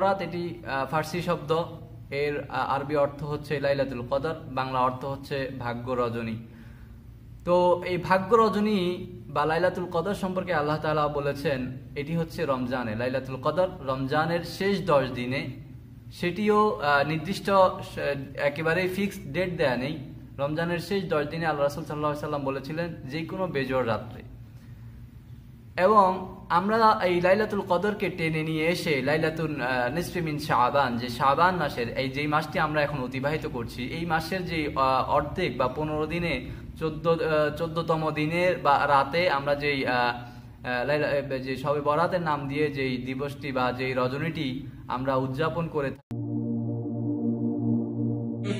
করাত এটি ফার্সি শব্দ এর আরবি অর্থ হচ্ছে লাইলাতুল কদর বাংলা অর্থ হচ্ছে ভাগ্য রজনী তো এই ভাগ্য রজনী বা লাইলাতুল কদর সম্পর্কে আল্লাহ তালা বলেছেন এটি হচ্ছে রমজানে লাইলাতুল কদর রমজানের শেষ দশ দিনে সেটিও নির্দিষ্ট একেবারেই ফিক্সড ডেট দেয়া নেই রমজানের শেষ দশ দিনে আল্লাহ রাসুল সাল্লাহ সাল্লাম বলেছিলেন যে কোনো বেজর রাত্রে এবং আমরা এই লাইলাতুল কদরকে টেনে নিয়ে এসে লাইলাতুল নিসফিমিন শাহবান যে শাহবান মাসের এই যেই মাসটি আমরা এখন অতিবাহিত করছি এই মাসের যে অর্ধেক বা পনেরো দিনে চোদ্দ চোদ্দতম দিনের বা রাতে আমরা যেই যে সবে বরাতের নাম দিয়ে যেই দিবসটি বা যেই রজনীটি আমরা উদযাপন করে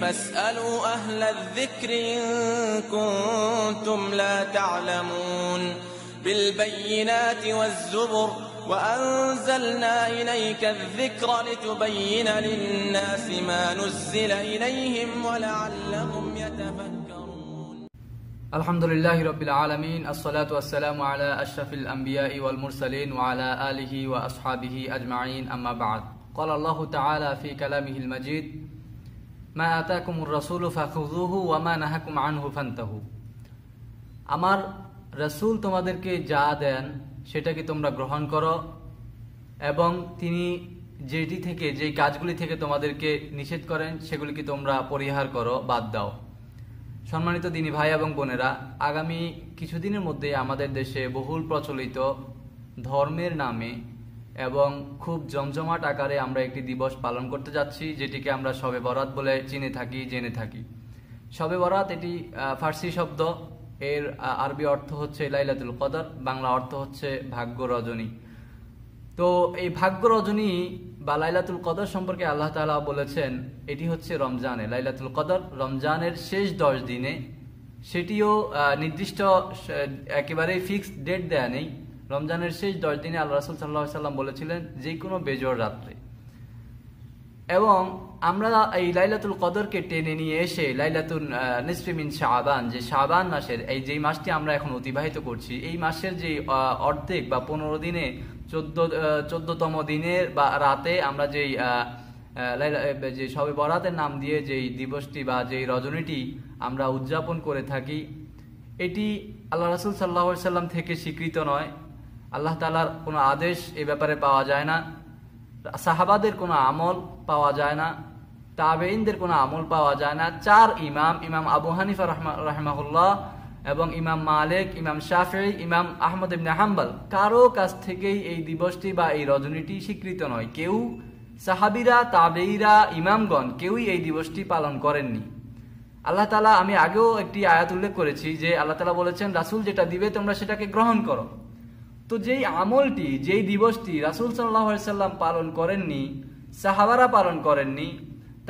فاسألوا بالبينات والزبر وأنزلنا إليك الذكر لتبين للناس ما نزل إليهم ولعلهم يتفكرون الحمد لله رب العالمين الصلاة والسلام على أشرف الأنبياء والمرسلين وعلى آله وأصحابه أجمعين أما بعد قال الله تعالى في كلامه المجيد ما آتاكم الرسول فخذوه وما نهكم عنه فانتهوا আমার রসুল তোমাদেরকে যা দেন সেটাকে তোমরা গ্রহণ করো এবং তিনি যেটি থেকে যে কাজগুলি থেকে তোমাদেরকে নিষেধ করেন সেগুলিকে তোমরা পরিহার করো বাদ দাও সম্মানিত দিনী ভাই এবং বোনেরা আগামী কিছুদিনের মধ্যে আমাদের দেশে বহুল প্রচলিত ধর্মের নামে এবং খুব জমজমাট আকারে আমরা একটি দিবস পালন করতে যাচ্ছি যেটিকে আমরা শবে বরাত বলে চিনে থাকি জেনে থাকি শবে বরাত এটি ফার্সি শব্দ এর আরবি অর্থ হচ্ছে লাইলাতুল কদর বাংলা অর্থ হচ্ছে ভাগ্য রজনী তো এই ভাগ্য রজনী বা লাইলাতুল কদর সম্পর্কে আল্লাহ তালা বলেছেন এটি হচ্ছে রমজানে লাইলাতুল কদর রমজানের শেষ দশ দিনে সেটিও নির্দিষ্ট একেবারেই ফিক্সড ডেট দেয়া নেই রমজানের শেষ দশ দিনে আল্লাহ রাসুল সাল্লাহ সাল্লাম বলেছিলেন যে কোনো বেজোর রাত্রে এবং আমরা এই লাইলাতুল কদরকে টেনে নিয়ে এসে লাইলাতুল নিসফিমিন শাহবান যে শাহবান মাসের এই যেই মাসটি আমরা এখন অতিবাহিত করছি এই মাসের যে অর্ধেক বা পনেরো দিনে চোদ্দ চোদ্দতম দিনের বা রাতে আমরা যেই যে সবে বরাতের নাম দিয়ে যেই দিবসটি বা যেই রজনীটি আমরা উদযাপন করে থাকি এটি আল্লাহ রাসুল সাল্লাহ সাল্লাম থেকে স্বীকৃত নয় আল্লাহ তালার কোনো আদেশ এ ব্যাপারে পাওয়া যায় না সাহাবাদের কোনো আমল পাওয়া যায় না তাবেইনদের কোনো আমল পাওয়া যায় না চার ইমাম ইমাম আবু হানিফা রহমা রহমাহুল্লাহ এবং ইমাম মালিক ইমাম শাফি ইমাম আহমদ ইবনে হাম্বাল কারো কাছ থেকেই এই দিবসটি বা এই রজনীটি স্বীকৃত নয় কেউ সাহাবিরা তাবেইরা ইমামগণ কেউই এই দিবসটি পালন করেননি আল্লাহ তালা আমি আগেও একটি আয়াত উল্লেখ করেছি যে আল্লাহ তালা বলেছেন রাসুল যেটা দিবে তোমরা সেটাকে গ্রহণ করো তো যেই আমলটি যেই দিবসটি রাসুল সাল্লাহ সাল্লাম পালন করেননি সাহাবারা পালন করেননি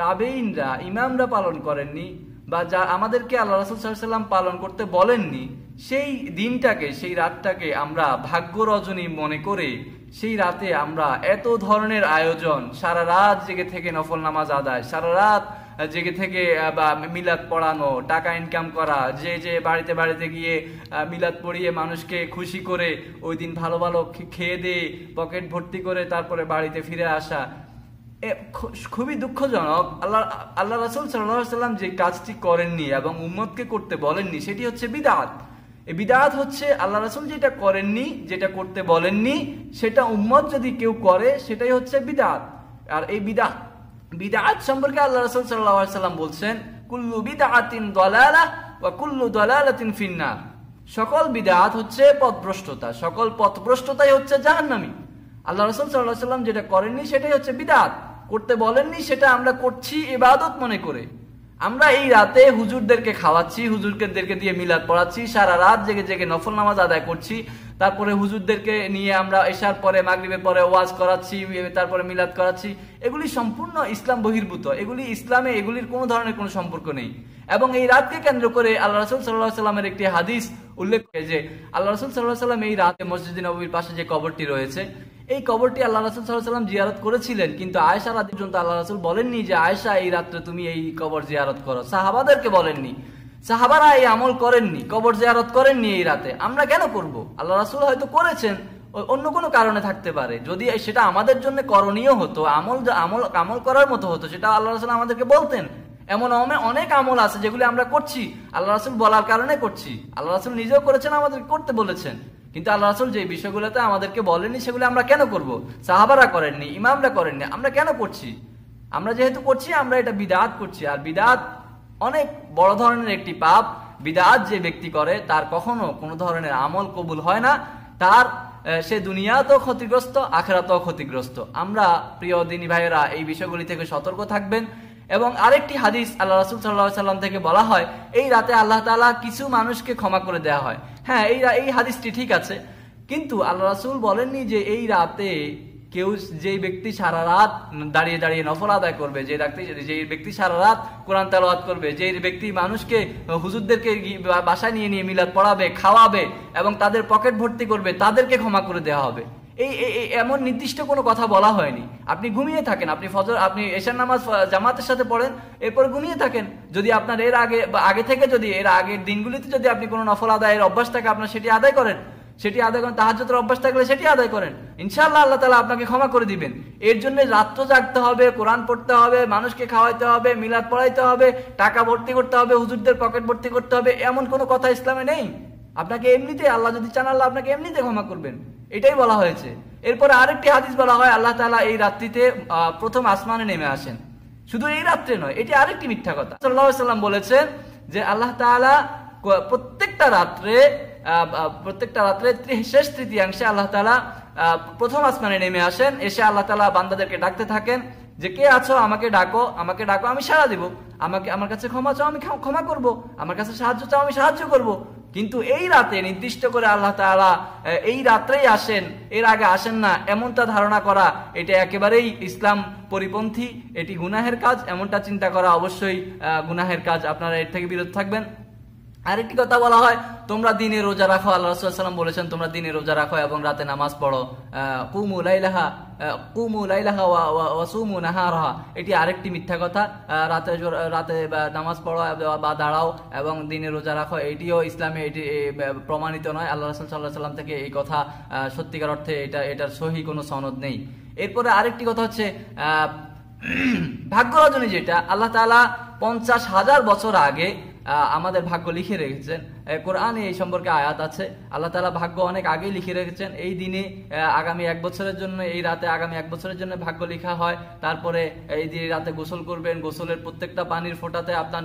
তাবেইনরা ইমামরা পালন করেননি বা যা আমাদেরকে আল্লাহ রাসুল সাল্লাম পালন করতে বলেননি সেই দিনটাকে সেই রাতটাকে আমরা ভাগ্য রজনী মনে করে সেই রাতে আমরা এত ধরনের আয়োজন সারা রাত জেগে থেকে নফল নামাজ আদায় সারা রাত জেগে থেকে বা মিলাদ পড়ানো টাকা ইনকাম করা যে যে বাড়িতে বাড়িতে গিয়ে মিলাদ পড়িয়ে মানুষকে খুশি করে ওই দিন ভালো ভালো খেয়ে দিয়ে পকেট ভর্তি করে তারপরে বাড়িতে ফিরে আসা খুবই দুঃখজনক আল্লাহ আল্লাহ রাসুল সাল্লাহ সাল্লাম যে কাজটি করেননি এবং উম্মতকে করতে বলেননি সেটি হচ্ছে বিদাত এই বিদাত হচ্ছে আল্লাহ রাসুল যেটা করেননি যেটা করতে বলেননি সেটা উম্মত যদি কেউ করে সেটাই হচ্ছে বিদাত আর এই বিদাত বিদাত সম্পর্কে আল্লাহ রসুল সাল্লাহ সাল্লাম বলছেন কুল্লু বিদাতিন দলালা বা কুল্লু দলালাতিন ফিন্নার সকল বিদাত হচ্ছে পথভ্রষ্টতা সকল পথভ্রষ্টতাই হচ্ছে জাহান্নামি আল্লাহ রসুল সাল্লাহ সাল্লাম যেটা করেননি সেটাই হচ্ছে বিদাত করতে বলেননি সেটা আমরা করছি এবাদত মনে করে আমরা এই রাতে হুজুরদেরকে খাওয়াচ্ছি হুজুরদেরকে দিয়ে মিলাদ পড়াচ্ছি সারা রাত জেগে জেগে নফল নামাজ আদায় করছি তারপরে হুজুরদেরকে নিয়ে আমরা এসার পরে মাগরীবের পরে ওয়াজ করাচ্ছি তারপরে মিলাদ করাচ্ছি এগুলি সম্পূর্ণ ইসলাম বহির্ভূত এগুলি ইসলামে এগুলির কোনো ধরনের কোনো সম্পর্ক নেই এবং এই রাতকে কেন্দ্র করে আল্লাহ রসুল সাল্লাহ সাল্লামের একটি হাদিস উল্লেখ করে যে আল্লাহ রসুল সাল্লাহ সাল্লাম এই রাতে মসজিদ নবীর পাশে যে কবরটি রয়েছে এই কবরটি আল্লাহ রাসুল সাল্লাহ সাল্লাম জিয়ারত করেছিলেন কিন্তু আয়সা রাত পর্যন্ত আল্লাহ রাসুল বলেননি যে আয়সা এই রাত্রে তুমি এই কবর জিয়ারত করো সাহাবাদেরকে বলেননি সাহাবারা এই আমল করেননি কবর জিয়ারত করেননি এই রাতে আমরা কেন করব আল্লাহ রাসুল হয়তো করেছেন অন্য কোনো কারণে থাকতে পারে যদি সেটা আমাদের জন্য করণীয় হতো আমল আমল আমল করার মতো হতো সেটা আল্লাহ রাসুল আমাদেরকে বলতেন এমন অনেক আমল আছে যেগুলি আমরা করছি আল্লাহ রাসুল বলার কারণে করছি আল্লাহ রাসুল নিজেও করেছেন আমাদেরকে করতে বলেছেন কিন্তু আল্লাহ রাসুল যে বিষয়গুলোতে আমাদেরকে বলেনি সেগুলো আমরা কেন করব সাহাবারা করেননি ইমামরা করেননি আমরা কেন করছি আমরা যেহেতু করছি আমরা এটা বিদাত করছি আর বিদাত অনেক বড় ধরনের একটি পাপ বিদাত যে ব্যক্তি করে তার কখনো কোনো ধরনের আমল কবুল হয় না তার সে দুনিয়াতেও ক্ষতিগ্রস্ত আখেরাতেও ক্ষতিগ্রস্ত আমরা প্রিয় দিনী ভাইয়েরা এই বিষয়গুলি থেকে সতর্ক থাকবেন এবং আরেকটি হাদিস আল্লাহ রাসুল সাল্লাহ সাল্লাম থেকে বলা হয় এই রাতে আল্লাহ তালা কিছু মানুষকে ক্ষমা করে দেয়া হয় হ্যাঁ এই এই হাদিসটি ঠিক আছে কিন্তু আল্লাহ রাসুল বলেননি যে এই রাতে কেউ যে ব্যক্তি সারা রাত দাঁড়িয়ে দাঁড়িয়ে নফল আদায় করবে যে রাত যে ব্যক্তি সারা রাত কোরআন তেলাওয়াত করবে যে ব্যক্তি মানুষকে হুজুরদেরকে বাসায় নিয়ে নিয়ে মিলাদ পড়াবে খাওয়াবে এবং তাদের পকেট ভর্তি করবে তাদেরকে ক্ষমা করে দেওয়া হবে এই এমন নির্দিষ্ট কোনো কথা বলা হয়নি আপনি ঘুমিয়ে থাকেন আপনি ফজর আপনি এশার নামাজ জামাতের সাথে পড়েন এরপর ঘুমিয়ে থাকেন যদি আপনার এর আগে আগে থেকে যদি এর আগের দিনগুলিতে যদি আপনি কোনো নফল আদায়ের অভ্যাস থাকে আপনার সেটি আদায় করেন সেটি আদায় করেন তাহার যতটা অভ্যাস থাকলে সেটি আদায় করেন ইনশাল্লাহ আল্লাহ তালা আপনাকে ক্ষমা করে দিবেন এর জন্য রাত্র জাগতে হবে কোরআন পড়তে হবে মানুষকে খাওয়াইতে হবে মিলাদ পড়াইতে হবে টাকা ভর্তি করতে হবে হুজুরদের পকেট ভর্তি করতে হবে এমন কোনো কথা ইসলামে নেই আপনাকে এমনিতে আল্লাহ যদি চান আল্লাহ আপনাকে এমনিতে ক্ষমা করবেন এটাই বলা হয়েছে এরপরে আরেকটি হাদিস বলা হয় আল্লাহ তালা এই রাত্রিতে প্রথম আসমানে নেমে আসেন শুধু এই রাত্রে নয় এটি আরেকটি মিথ্যা কথা সাল্লাহ সাল্লাম বলেছেন যে আল্লাহ তালা প্রত্যেকটা রাত্রে প্রত্যেকটা রাত্রে শেষ তৃতীয়াংশে আল্লাহ তালা প্রথম আসমানে নেমে আসেন এসে আল্লাহ তালা বান্দাদেরকে ডাকতে থাকেন যে কে আছো আমাকে ডাকো আমাকে ডাকো আমি সাড়া দিব আমাকে আমার কাছে ক্ষমা চাও আমি ক্ষমা করব আমার কাছে সাহায্য চাও আমি সাহায্য করব কিন্তু এই রাতে নির্দিষ্ট করে আল্লাহ তালা এই রাত্রেই আসেন এর আগে আসেন না এমনটা ধারণা করা এটা একেবারেই ইসলাম পরিপন্থী এটি গুনাহের কাজ এমনটা চিন্তা করা অবশ্যই গুনাহের কাজ আপনারা এর থেকে বিরত থাকবেন আরেকটি কথা বলা হয় তোমরা দিনে রোজা রাখো আল্লাহ রসুলাম বলেছেন তোমরা দিনে রোজা রাখো এবং রাতে নামাজ পড়ো কুমু লাইলাহা কুমু লাইলাহা ওয়াসুমু রাহা এটি আরেকটি মিথ্যা কথা রাতে রাতে নামাজ পড়ো বা দাঁড়াও এবং দিনে রোজা রাখো এটিও ইসলামে এটি প্রমাণিত নয় আল্লাহ রসুল সাল্লাহ সাল্লাম থেকে এই কথা সত্যিকার অর্থে এটা এটার সহি কোনো সনদ নেই এরপরে আরেকটি কথা হচ্ছে ভাগ্য রজনী যেটা আল্লাহ তালা পঞ্চাশ হাজার বছর আগে আমাদের ভাগ্য লিখে রেখেছেন কোরআনে এই সম্পর্কে আয়াত আছে আল্লাহ তালা ভাগ্য অনেক আগেই লিখে রেখেছেন এই দিনে আগামী এক বছরের জন্য এই রাতে আগামী এক বছরের জন্য ভাগ্য লেখা হয় তারপরে এই দিনে রাতে গোসল করবেন গোসলের প্রত্যেকটা পানির ফোটাতে আপনার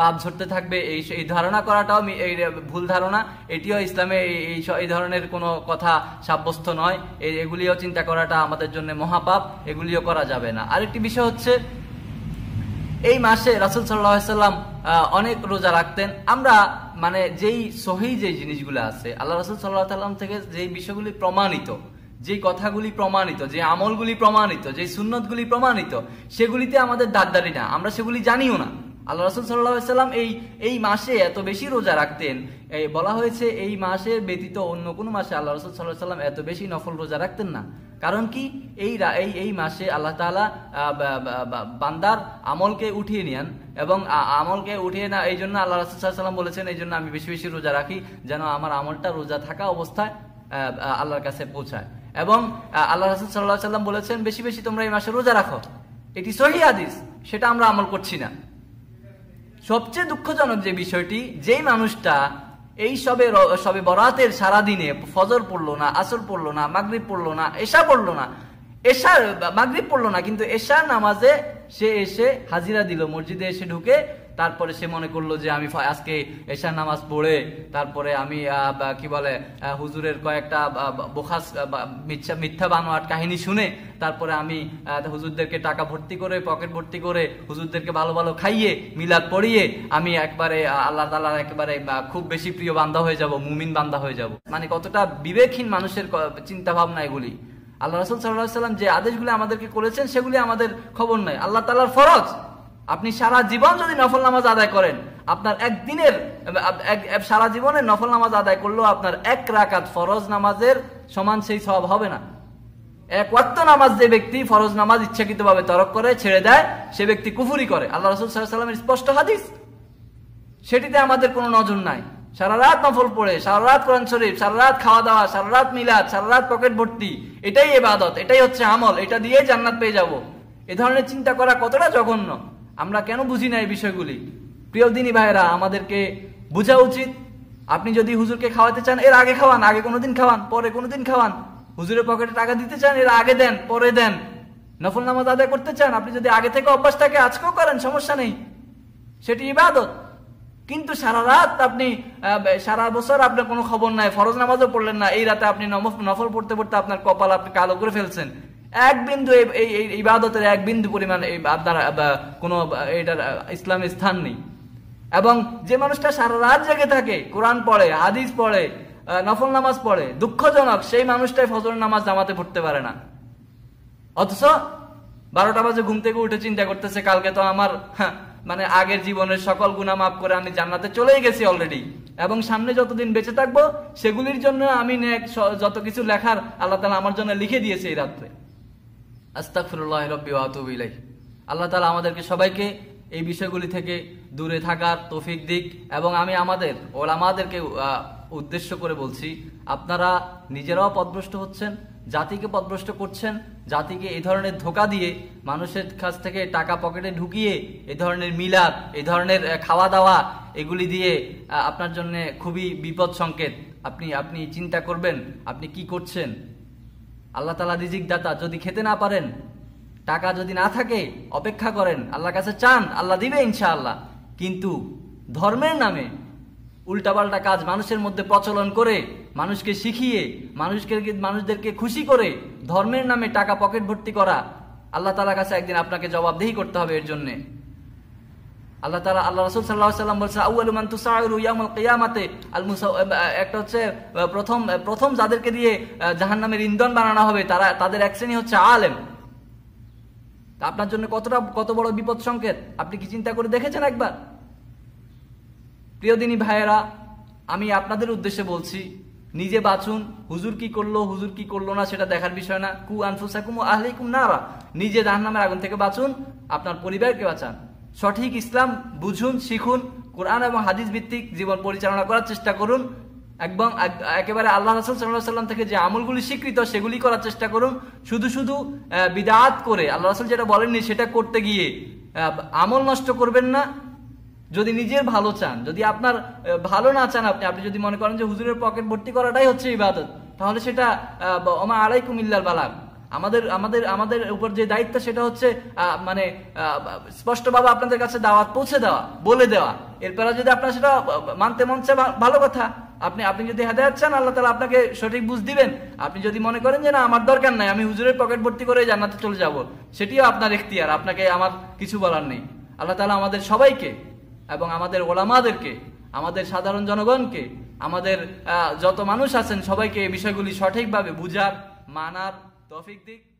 পাপ ঝরতে থাকবে এই এই ধারণা করাটাও এই ভুল ধারণা এটিও ইসলামে এই এই ধরনের কোনো কথা সাব্যস্ত নয় এগুলিও চিন্তা করাটা আমাদের জন্য মহাপাপ এগুলিও করা যাবে না আরেকটি বিষয় হচ্ছে এই মাসে রাসুল সাল্লাম অনেক রোজা রাখতেন আমরা মানে যেই সহি যে জিনিসগুলো আছে আল্লাহ রাসুল সাল্লাহ সাল্লাম থেকে যেই বিষয়গুলি প্রমাণিত যে কথাগুলি প্রমাণিত যে আমলগুলি প্রমাণিত যে সুন্নতগুলি প্রমাণিত সেগুলিতে আমাদের দাদদারি না আমরা সেগুলি জানিও না আল্লাহ রসুল সাল্লাহাম সাল্লাম এই এই মাসে এত বেশি রোজা রাখতেন এই বলা হয়েছে এই মাসের ব্যতীত অন্য কোনো মাসে আল্লাহ রসুল সাল্লাহ সাল্লাম এত বেশি নফল রোজা রাখতেন না কারণ কি এই এই এই মাসে আল্লাহ তালা বান্দার আমলকে উঠিয়ে নিয়ান এবং আমলকে উঠিয়ে না এই জন্য আল্লাহ রসুল সাল্লাম বলেছেন এই জন্য আমি বেশি বেশি রোজা রাখি যেন আমার আমলটা রোজা থাকা অবস্থায় আল্লাহর কাছে পৌঁছায় এবং আল্লাহ রসুল সাল্লাহ সাল্লাম বলেছেন বেশি বেশি তোমরা এই মাসে রোজা রাখো এটি সহি আদিস সেটা আমরা আমল করছি না সবচেয়ে দুঃখজনক যে বিষয়টি যেই মানুষটা এই সবে সবে বরাতের সারাদিনে ফজর পড়লো না আসর পড়লো না মাগরীব পড়লো না এশা পড়লো না এশার মাগরীব পড়লো না কিন্তু এশা নামাজে সে এসে হাজিরা দিল মসজিদে এসে ঢুকে তারপরে সে মনে করলো যে আমি আজকে এশার নামাজ পড়ে তারপরে আমি কি বলে হুজুরের কয়েকটা বোখাস মিথ্যা মিথ্যা বানোয়াট কাহিনী শুনে তারপরে আমি হুজুরদেরকে টাকা ভর্তি করে পকেট ভর্তি করে হুজুরদেরকে ভালো ভালো খাইয়ে মিলাদ পড়িয়ে আমি একবারে আল্লাহ তালার একবারে খুব বেশি প্রিয় বান্ধা হয়ে যাব মুমিন বান্ধা হয়ে যাব মানে কতটা বিবেকহীন মানুষের চিন্তা ভাবনা এগুলি আল্লাহ রসুল সাল্লাহ সাল্লাম যে আদেশগুলি আমাদেরকে করেছেন সেগুলি আমাদের খবর নয় আল্লাহ তালার ফরজ আপনি সারা জীবন যদি নফল নামাজ আদায় করেন আপনার একদিনের সারা জীবনে নফল নামাজ আদায় করলেও আপনার এক রাকাত ফরজ নামাজের সমান সেই সব হবে না এক ওয়াক্ত নামাজ যে ব্যক্তি ফরজ নামাজ ইচ্ছাকৃতভাবে তরক করে ছেড়ে দেয় সে ব্যক্তি কুফুরি করে আল্লাহ রসুল সাল্লামের স্পষ্ট হাদিস সেটিতে আমাদের কোনো নজর নাই সারা রাত নফল পড়ে সারা রাত কোরআন শরীফ সারা রাত খাওয়া দাওয়া সারা রাত মিলাদ সারা রাত পকেট ভর্তি এটাই এবাদত এটাই হচ্ছে আমল এটা দিয়ে জান্নাত পেয়ে যাব এ ধরনের চিন্তা করা কতটা জঘন্য আমরা কেন বুঝি না এই বিষয়গুলি প্রিয় দিনী ভাইরা আমাদেরকে বোঝা উচিত আপনি যদি হুজুরকে খাওয়াতে চান এর আগে খাওয়ান আগে কোনো দিন খাওয়ান পরে কোনো দিন খাওয়ান হুজুরের পকেটে টাকা দিতে চান এর আগে দেন পরে দেন নফল নামাজ আদায় করতে চান আপনি যদি আগে থেকে অভ্যাসটাকে আজকেও করেন সমস্যা নেই সেটি ইবাদত কিন্তু সারা রাত আপনি সারা বছর আপনার কোনো খবর নাই ফরজ নামাজও পড়লেন না এই রাতে আপনি নফল পড়তে পড়তে আপনার কপাল আপনি কালো করে ফেলছেন এক বিন্দু এই ইবাদতের এক বিন্দু পরিমাণ আপনার কোনো এটার ইসলামের স্থান নেই এবং যে মানুষটা সারা রাত জেগে থাকে কোরআন পড়ে হাদিস পড়ে নফল নামাজ পড়ে দুঃখজনক সেই মানুষটাই ফজর নামাজ জামাতে পড়তে পারে না অথচ বারোটা বাজে ঘুম থেকে উঠে চিন্তা করতেছে কালকে তো আমার হ্যাঁ, মানে আগের জীবনের সকল গুণা মাফ করে আমি জান্নাতে চলেই গেছি অলরেডি এবং সামনে যতদিন বেঁচে থাকবো সেগুলির জন্য আমি যত কিছু লেখার আল্লাহ তালা আমার জন্য লিখে দিয়েছে এই রাত্রে আস্তাকফিরুল্লাহ রব্বি আতুবিলাই আল্লাহ তালা আমাদেরকে সবাইকে এই বিষয়গুলি থেকে দূরে থাকার তফিক দিক এবং আমি আমাদের ওলামাদেরকে উদ্দেশ্য করে বলছি আপনারা নিজেরাও পদভ্রষ্ট হচ্ছেন জাতিকে পদভ্রষ্ট করছেন জাতিকে এই ধরনের ধোকা দিয়ে মানুষের কাছ থেকে টাকা পকেটে ঢুকিয়ে এ ধরনের মিলাদ এ ধরনের খাওয়া দাওয়া এগুলি দিয়ে আপনার জন্য খুবই বিপদ সংকেত আপনি আপনি চিন্তা করবেন আপনি কি করছেন আল্লাহ তালা রিজিক দাতা যদি খেতে না পারেন টাকা যদি না থাকে অপেক্ষা করেন আল্লাহর কাছে চান আল্লাহ দিবে ইনশাআল্লাহ কিন্তু ধর্মের নামে উল্টাপাল্টা কাজ মানুষের মধ্যে প্রচলন করে মানুষকে শিখিয়ে মানুষকে মানুষদেরকে খুশি করে ধর্মের নামে টাকা পকেট ভর্তি করা আল্লাহ তালার কাছে একদিন আপনাকে জবাবদেহি করতে হবে এর জন্যে আল্লাহ তালা আল্লাহ রসুল সাল্লাহ সাল্লাম বলছে আউআলুমান তুসাউরু ইয়ামুল কিয়ামাতে আল মুসা একটা হচ্ছে প্রথম প্রথম যাদেরকে দিয়ে জাহান্নামের ইন্ধন বানানো হবে তারা তাদের এক শ্রেণী হচ্ছে আলেম আপনার জন্য কতটা কত বড় বিপদ সংকেত আপনি কি চিন্তা করে দেখেছেন একবার প্রিয় দিনী ভাইয়েরা আমি আপনাদের উদ্দেশ্যে বলছি নিজে বাঁচুন হুজুর কি করলো হুজুর কি করলো না সেটা দেখার বিষয় না কু আনফুসাকুম আহলিকুম নারা নিজে জাহান্নামের আগুন থেকে বাঁচুন আপনার পরিবারকে বাঁচান সঠিক ইসলাম বুঝুন শিখুন কোরআন এবং হাদিস ভিত্তিক জীবন পরিচালনা করার চেষ্টা করুন একদম একেবারে আল্লাহ রসুল সাল্লাহ সাল্লাম থেকে যে আমলগুলি স্বীকৃত সেগুলি করার চেষ্টা করুন শুধু শুধু বিদাত করে আল্লাহ রসুল যেটা বলেননি সেটা করতে গিয়ে আমল নষ্ট করবেন না যদি নিজের ভালো চান যদি আপনার ভালো না চান আপনি আপনি যদি মনে করেন যে হুজুরের পকেট ভর্তি করাটাই হচ্ছে ইবাদত তাহলে সেটা অমা কুমিল্লার বালাক আমাদের আমাদের আমাদের উপর যে দায়িত্ব সেটা হচ্ছে মানে স্পষ্টভাবে আপনাদের কাছে দাওয়াত পৌঁছে দেওয়া বলে দেওয়া এরপরে যদি আপনার সেটা মানতে মন চায় ভালো কথা আপনি আপনি যদি হেদায়াত যাচ্ছেন আল্লাহ তালা আপনাকে সঠিক বুঝ দিবেন আপনি যদি মনে করেন যে না আমার দরকার নাই আমি হুজুরের পকেট ভর্তি করে জান্নাতে চলে যাব সেটিও আপনার এখতিয়ার আপনাকে আমার কিছু বলার নেই আল্লাহ তালা আমাদের সবাইকে এবং আমাদের ওলামাদেরকে আমাদের সাধারণ জনগণকে আমাদের যত মানুষ আছেন সবাইকে এই বিষয়গুলি সঠিকভাবে বুঝার মানার Então, Tevfik de